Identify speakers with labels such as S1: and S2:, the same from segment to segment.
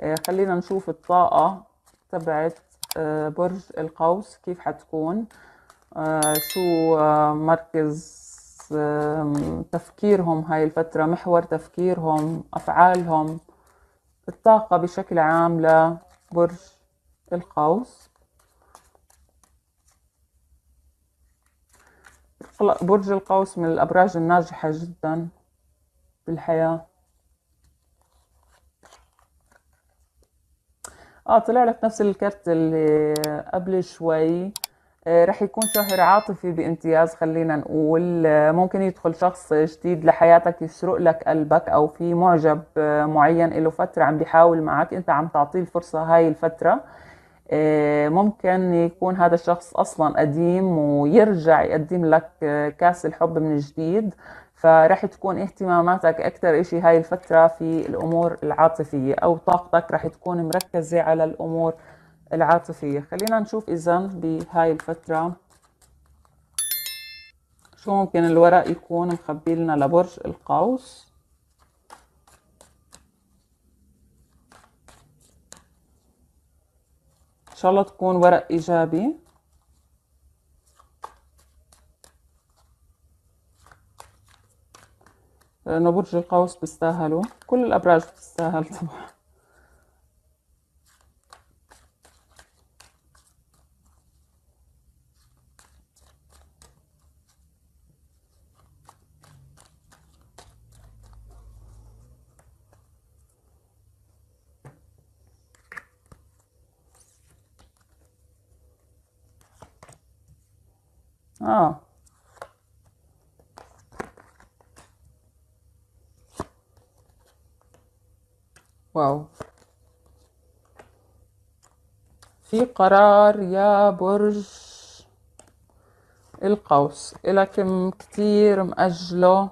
S1: آه، خلينا نشوف الطاقة تبعت آه، برج القوس كيف حتكون آه، شو مركز تفكيرهم هاي الفترة محور تفكيرهم أفعالهم الطاقة بشكل عام لبرج القوس برج القوس من الأبراج الناجحة جدا بالحياة اه طلع لك نفس الكرت اللي قبل شوي آه، رح يكون شهر عاطفي بامتياز خلينا نقول آه، ممكن يدخل شخص جديد لحياتك يسرق لك قلبك او في معجب آه، معين له فتره عم بيحاول معك انت عم تعطيه الفرصه هاي الفتره ممكن يكون هذا الشخص اصلا قديم ويرجع يقدم لك كاس الحب من جديد فرح تكون اهتماماتك أكثر إشي هاي الفترة في الأمور العاطفية أو طاقتك رح تكون مركزة على الأمور العاطفية خلينا نشوف إذا بهاي الفترة شو ممكن الورق يكون مخبي لنا لبرج القوس إن شاء الله تكون ورق إيجابي لأنه برج القوس بيستاهلوا كل الأبراج بتستاهل طبعا اه واو في قرار يا برج القوس إلكم كتير مأجله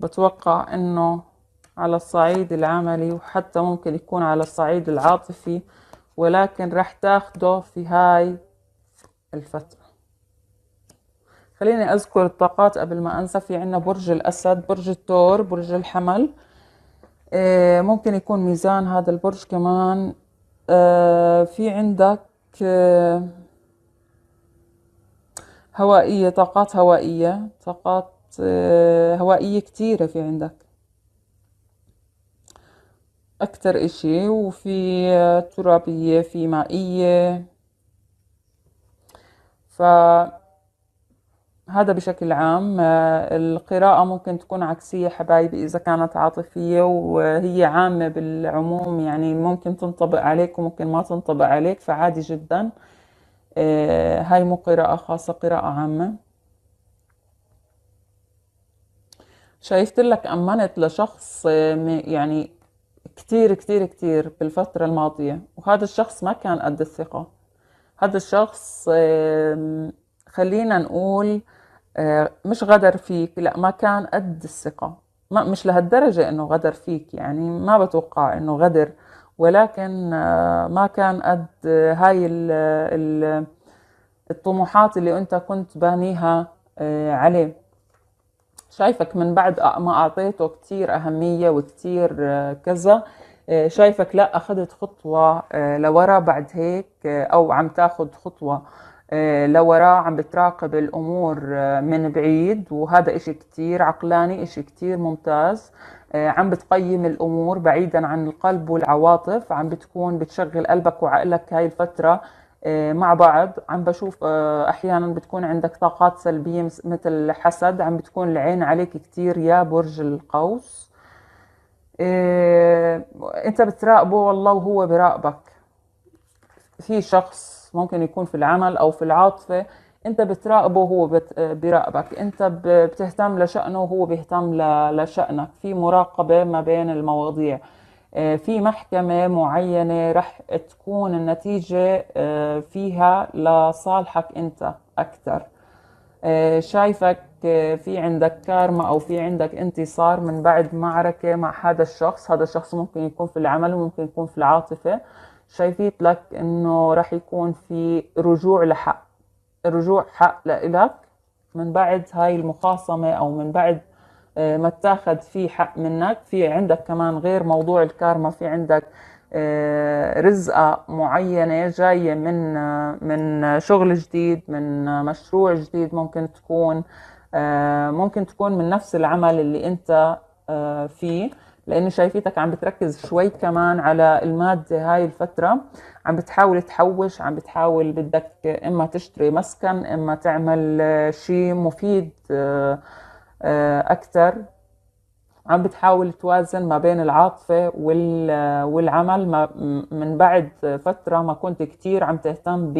S1: بتوقع إنه على الصعيد العملي وحتى ممكن يكون على الصعيد العاطفي ولكن رح تاخده في هاي الفترة خليني أذكر الطاقات قبل ما أنسى في عنا برج الأسد برج الثور برج الحمل آه، ممكن يكون ميزان هذا البرج كمان آه، في عندك آه، هوائية طاقات هوائية طاقات هوائية كتيرة في عندك أكتر إشي وفي ترابية في مائية ف هذا بشكل عام آه، القراءة ممكن تكون عكسية حبايبي إذا كانت عاطفية وهي عامة بالعموم يعني ممكن تنطبق عليك وممكن ما تنطبق عليك فعادي جدا آه، هاي مو قراءة خاصة قراءة عامة شايفت لك أمنت لشخص آه، يعني كتير كتير كتير بالفترة الماضية وهذا الشخص ما كان قد الثقة هذا الشخص خلينا نقول آه، مش غدر فيك لا ما كان قد الثقة ما مش لهالدرجة انه غدر فيك يعني ما بتوقع انه غدر ولكن آه، ما كان قد آه، هاي الطموحات اللي انت كنت بانيها عليه شايفك من بعد ما أعطيته كتير أهمية وكتير كذا شايفك لا أخذت خطوة لورا بعد هيك أو عم تاخد خطوة آه، لوراه عم بتراقب الأمور آه، من بعيد وهذا إشي كتير عقلاني إشي كتير ممتاز آه، عم بتقيم الأمور بعيدا عن القلب والعواطف عم بتكون بتشغل قلبك وعقلك هاي الفترة مع بعض عم بشوف أحيانا بتكون عندك طاقات سلبية مثل الحسد عم بتكون العين عليك كتير يا برج القوس انت بتراقبه والله وهو براقبك في شخص ممكن يكون في العمل او في العاطفه انت بتراقبه هو بت... انت بتهتم لشأنه وهو بيهتم ل... لشأنك في مراقبة ما بين المواضيع آه، في محكمة معينة رح تكون النتيجة آه، فيها لصالحك انت اكثر آه، شايفك في عندك كارما او في عندك انتصار من بعد معركة مع هذا الشخص هذا الشخص ممكن يكون في العمل وممكن يكون في العاطفة شايفيت لك انه رح يكون في رجوع لحق رجوع حق لإلك من بعد هاي المخاصمة أو من بعد آه، ما اتاخد في حق منك في عندك كمان غير موضوع الكارما في عندك آه، رزقة معينة جاية من آه، من شغل جديد من مشروع جديد ممكن تكون ممكن تكون من نفس العمل اللي انت فيه لأن شايفيتك عم بتركز شوي كمان على المادة هاي الفترة عم بتحاول تحوش عم بتحاول بدك إما تشتري مسكن إما تعمل آه، شيء مفيد آه، آه، أكثر عم بتحاول توازن ما بين العاطفة والعمل ما من بعد فترة ما كنت كتير عم تهتم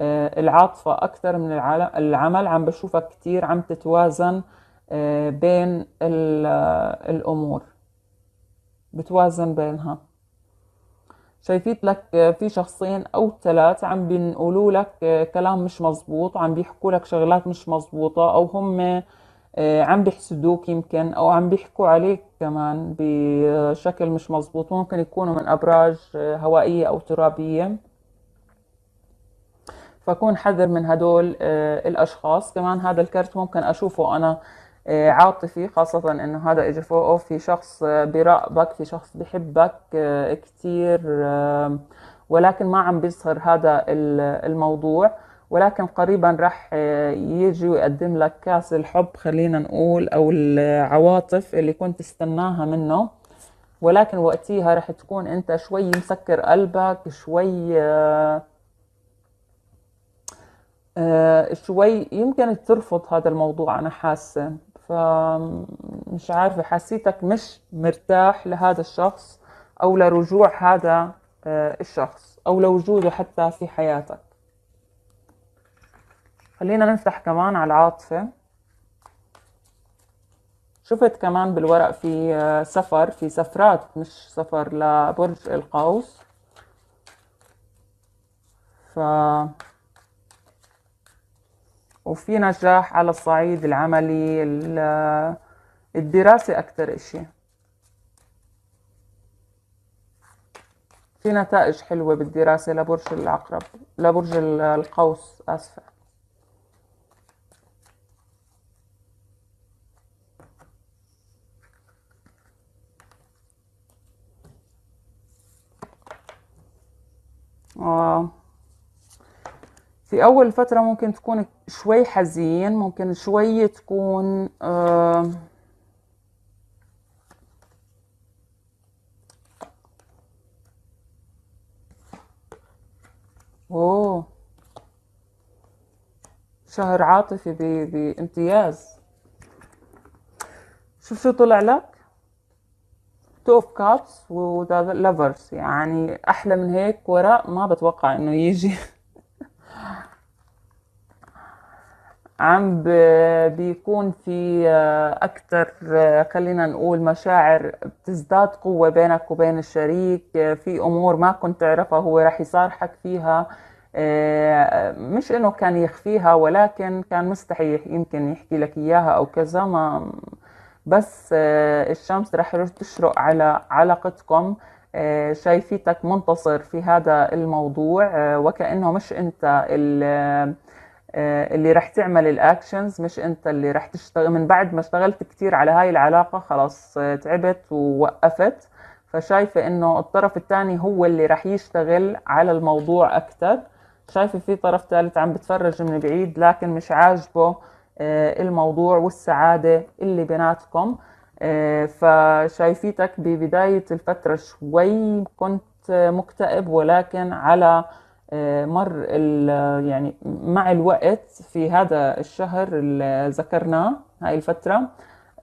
S1: بالعاطفة أكثر من العمل عم بشوفك كتير عم تتوازن بين الأمور بتوازن بينها شايفيت لك في شخصين او ثلاث عم بينقولوا لك آه، كلام مش مزبوط عم بيحكوا لك شغلات مش مزبوطة او هم آه، عم بيحسدوك يمكن او عم بيحكوا عليك كمان بشكل مش مزبوط ممكن يكونوا من ابراج آه، هوائية او ترابية فكون حذر من هدول الاشخاص كمان هذا الكرت ممكن اشوفه انا آه، عاطفي خاصة انه هذا اجى فوقه في شخص آه، براقبك في شخص بحبك آه، كتير ولكن ما عم بيظهر هذا الموضوع ولكن قريبا راح يجي ويقدم لك كاس الحب خلينا نقول او العواطف اللي كنت تستناها منه ولكن وقتها راح تكون انت شوي مسكر قلبك شوي شوي يمكن ترفض هذا الموضوع انا حاسه فمش عارفة حسيتك مش مرتاح لهذا الشخص أو لرجوع هذا آه، الشخص أو لوجوده حتى في حياتك خلينا نفتح كمان على العاطفة شفت كمان بالورق في آه، سفر في سفرات مش سفر لبرج القوس ف وفي نجاح على الصعيد العملي الدراسة أكثر إشي في نتائج حلوة بالدراسة لبرج العقرب لبرج القوس آسفة آه في اول فتره ممكن تكون شوي حزين ممكن شوي تكون آه اوه شهر عاطفي بامتياز شوف شو طلع لك تو اوف كابس وذا لافرز يعني احلى من هيك وراء ما بتوقع انه يجي عم بيكون في آه، اكثر آه، خلينا نقول مشاعر بتزداد قوه بينك وبين الشريك آه، في امور ما كنت تعرفها هو راح يصارحك فيها مش انه كان يخفيها ولكن كان مستحي يمكن يحكي لك اياها او كذا ما بس الشمس راح تشرق على علاقتكم شايفيتك منتصر في هذا الموضوع وكانه مش انت آه، اللي رح تعمل الاكشنز مش انت اللي رح تشتغل من بعد ما اشتغلت كتير على هاي العلاقة خلاص آه، تعبت ووقفت فشايفة انه الطرف الثاني هو اللي رح يشتغل على الموضوع اكتر شايفة في طرف ثالث عم بتفرج من بعيد لكن مش عاجبه آه، الموضوع والسعادة اللي بيناتكم فشايفيتك ببداية الفترة شوي كنت مكتئب ولكن على آه، مر يعني مع الوقت في هذا الشهر اللي ذكرناه هاي الفترة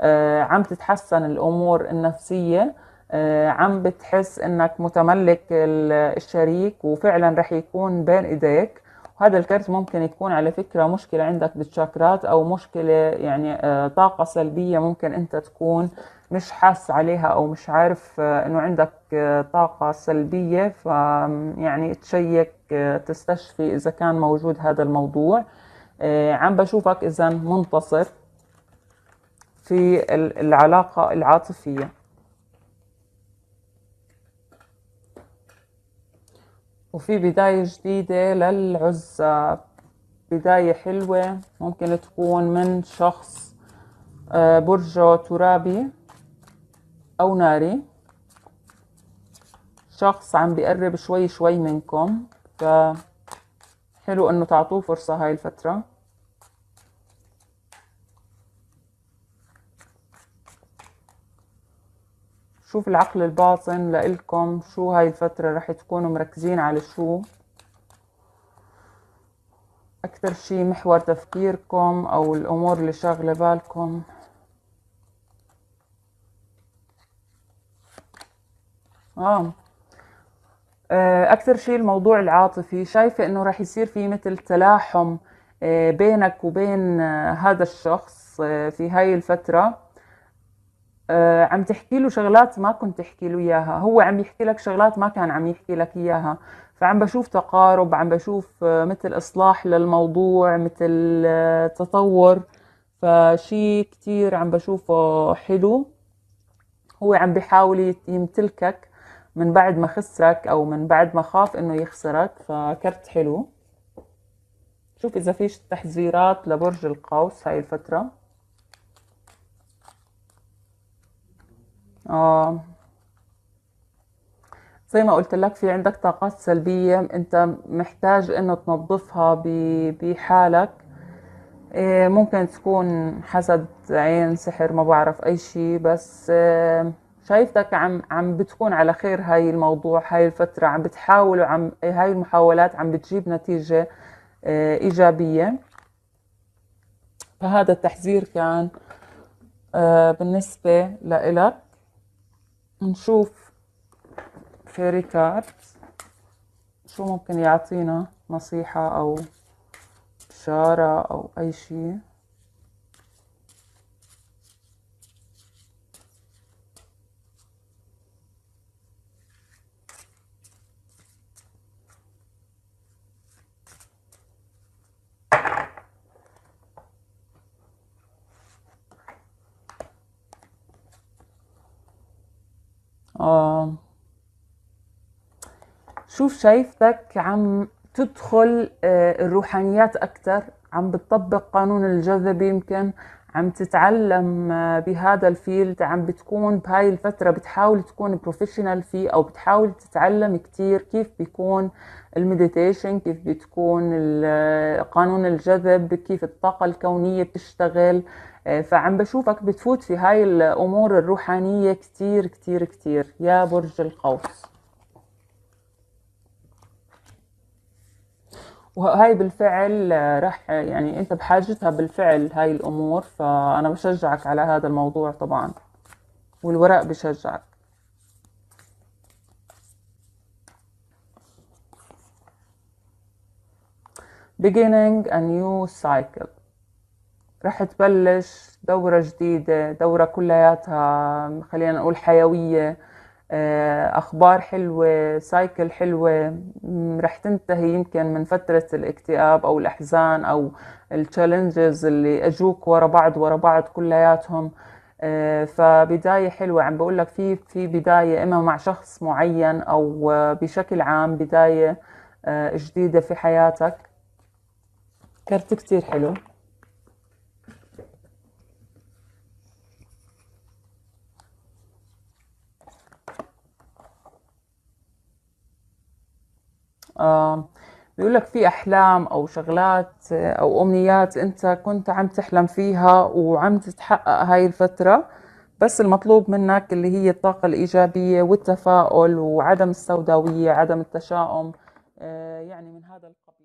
S1: آه، عم تتحسن الأمور النفسية آه، عم بتحس انك متملك الشريك وفعلا رح يكون بين ايديك وهذا الكرت ممكن يكون على فكرة مشكلة عندك بالشاكرات أو مشكلة يعني آه، طاقة سلبية ممكن أنت تكون مش حاس عليها أو مش عارف آه، أنه عندك آه، طاقة سلبية فيعني تشيك تستشفي إذا كان موجود هذا الموضوع عم بشوفك إذا منتصر في العلاقة العاطفية وفي بداية جديدة للعزاب بداية حلوة ممكن تكون من شخص آه، برجه ترابي أو ناري شخص عم بيقرب شوي شوي منكم فحلو انه تعطوه فرصة هاي الفترة شوف العقل الباطن لإلكم شو هاي الفترة رح تكونوا مركزين على شو أكثر شي محور تفكيركم أو الأمور اللي شاغلة بالكم آه, آه، أكثر شيء الموضوع العاطفي شايفة إنه رح يصير في مثل تلاحم آه، بينك وبين آه، هذا الشخص في هاي الفترة آه، عم تحكي له شغلات ما كنت تحكي له اياها هو عم يحكي لك شغلات ما كان عم يحكي لك اياها فعم بشوف تقارب عم بشوف آه، مثل اصلاح للموضوع مثل آه، تطور فشي كتير عم بشوفه حلو هو عم بحاول يمتلكك من بعد ما خسرك او من بعد ما خاف انه يخسرك فكرت حلو شوف اذا فيش تحذيرات لبرج القوس هاي الفتره اه زي ما قلت لك في عندك طاقات سلبية انت محتاج انه تنظفها بحالك إيه ممكن تكون حسد عين سحر ما بعرف اي شيء بس إيه شايفتك عم عم بتكون على خير هاي الموضوع هاي الفترة عم بتحاول وعم هاي المحاولات عم بتجيب نتيجة إيه إيجابية فهذا التحذير كان إيه، بالنسبة لإلك نشوف في ريكارد شو ممكن يعطينا نصيحة أو إشارة أو أي شيء آه. شوف شايفتك عم تدخل آه، الروحانيات اكثر عم بتطبق قانون الجذب يمكن عم تتعلم آه، بهذا الفيلد عم بتكون بهاي الفترة بتحاول تكون بروفيشنال فيه أو بتحاول تتعلم كتير كيف بيكون المديتيشن كيف بتكون آه، قانون الجذب كيف الطاقة الكونية بتشتغل آه، فعم بشوفك بتفوت في هاي الأمور الروحانية كتير كتير كتير يا برج القوس وهاي بالفعل آه، راح آه، يعني انت بحاجتها بالفعل هاي الامور فانا بشجعك على هذا الموضوع طبعا والورق بشجعك beginning a new cycle رح تبلش دورة جديدة دورة كلياتها خلينا نقول حيوية آه، أخبار حلوة سايكل حلوة رح تنتهي يمكن من فترة الاكتئاب أو الأحزان أو التشالنجز اللي أجوك ورا بعض ورا بعض كلياتهم آه، فبداية حلوة عم بقول لك في في بداية إما مع شخص معين أو بشكل عام بداية آه، جديدة في حياتك كرت كتير حلو بيقول لك في احلام او شغلات آه، او امنيات انت كنت عم تحلم فيها وعم تتحقق هاي الفتره بس المطلوب منك اللي هي الطاقة الإيجابية والتفاؤل وعدم السوداوية عدم التشاؤم آه، يعني من هذا القبيل